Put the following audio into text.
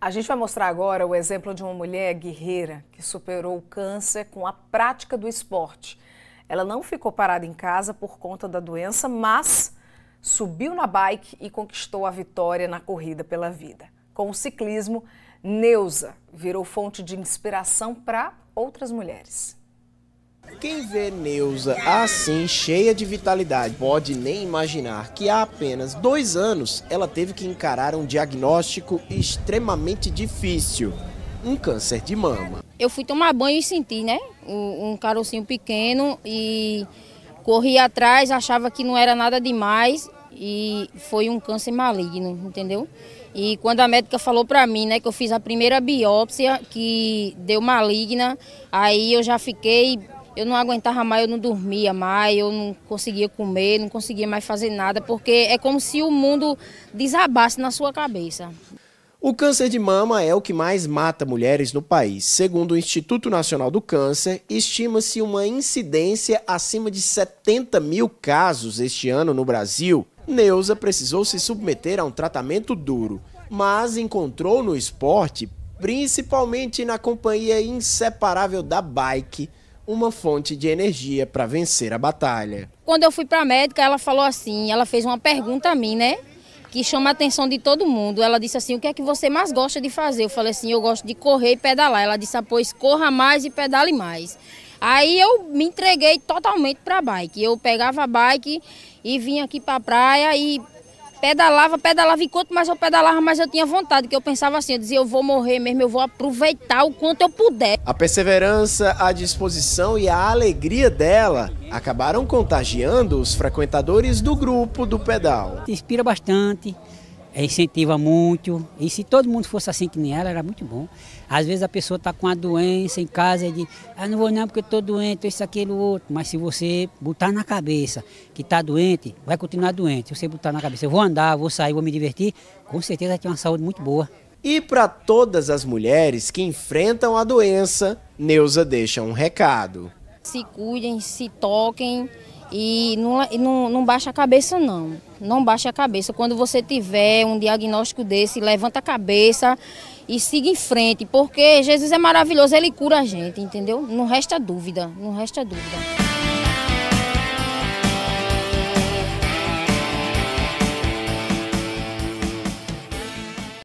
A gente vai mostrar agora o exemplo de uma mulher guerreira que superou o câncer com a prática do esporte. Ela não ficou parada em casa por conta da doença, mas subiu na bike e conquistou a vitória na corrida pela vida. Com o ciclismo, Neuza virou fonte de inspiração para outras mulheres. Quem vê Neuza assim, cheia de vitalidade, pode nem imaginar que há apenas dois anos ela teve que encarar um diagnóstico extremamente difícil: um câncer de mama. Eu fui tomar banho e senti, né? Um, um carocinho pequeno e corri atrás, achava que não era nada demais e foi um câncer maligno, entendeu? E quando a médica falou para mim, né, que eu fiz a primeira biópsia que deu maligna, aí eu já fiquei eu não aguentava mais, eu não dormia mais, eu não conseguia comer, não conseguia mais fazer nada, porque é como se o mundo desabasse na sua cabeça. O câncer de mama é o que mais mata mulheres no país. Segundo o Instituto Nacional do Câncer, estima-se uma incidência acima de 70 mil casos este ano no Brasil. Neuza precisou se submeter a um tratamento duro, mas encontrou no esporte, principalmente na companhia inseparável da bike, uma fonte de energia para vencer a batalha. Quando eu fui para a médica, ela falou assim, ela fez uma pergunta a mim, né? Que chama a atenção de todo mundo. Ela disse assim: o que é que você mais gosta de fazer? Eu falei assim: eu gosto de correr e pedalar. Ela disse: ah, pois corra mais e pedale mais. Aí eu me entreguei totalmente para a bike. Eu pegava a bike e vinha aqui para a praia e pedalava, pedalava, e quanto mais eu pedalava, mais eu tinha vontade, que eu pensava assim, eu dizia, eu vou morrer mesmo, eu vou aproveitar o quanto eu puder. A perseverança, a disposição e a alegria dela acabaram contagiando os frequentadores do grupo do pedal. Te inspira bastante, é, incentiva muito. E se todo mundo fosse assim que nem ela, era muito bom. Às vezes a pessoa está com uma doença em casa e diz, ah, não vou não porque estou doente, isso, aquilo, outro. Mas se você botar na cabeça que está doente, vai continuar doente. Se você botar na cabeça, eu vou andar, vou sair, vou me divertir, com certeza vai ter uma saúde muito boa. E para todas as mulheres que enfrentam a doença, Neuza deixa um recado. Se cuidem, se toquem e não, é, não, não baixa a cabeça, não. Não baixa a cabeça. Quando você tiver um diagnóstico desse, levanta a cabeça e siga em frente, porque Jesus é maravilhoso, ele cura a gente, entendeu? Não resta dúvida, não resta dúvida.